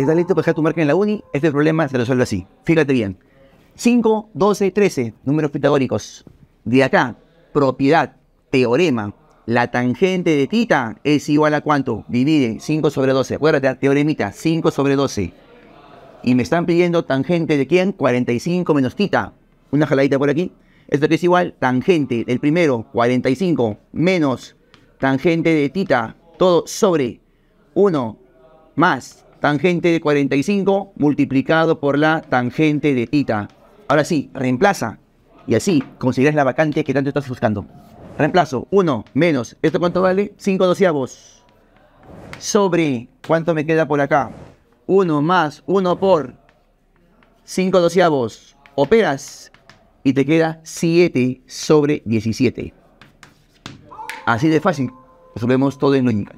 ¿Estás listo para dejar tu marca en la uni? Este problema se resuelve así. Fíjate bien. 5, 12, 13, números pitagóricos. De acá, propiedad, teorema, la tangente de tita es igual a cuánto? Divide 5 sobre 12. Acuérdate, teoremita, 5 sobre 12. Y me están pidiendo tangente de quién? 45 menos tita. Una jaladita por aquí. Esto que es igual, tangente del primero, 45, menos tangente de tita, todo sobre 1 más tangente de 45 multiplicado por la tangente de tita. Ahora sí, reemplaza. Y así conseguirás la vacante que tanto estás buscando. Reemplazo, 1 menos, ¿esto cuánto vale? 5 doceavos. Sobre, ¿cuánto me queda por acá? 1 más 1 por 5 doceavos. Operas y te queda 7 sobre 17. Así de fácil. Resolvemos todo en lo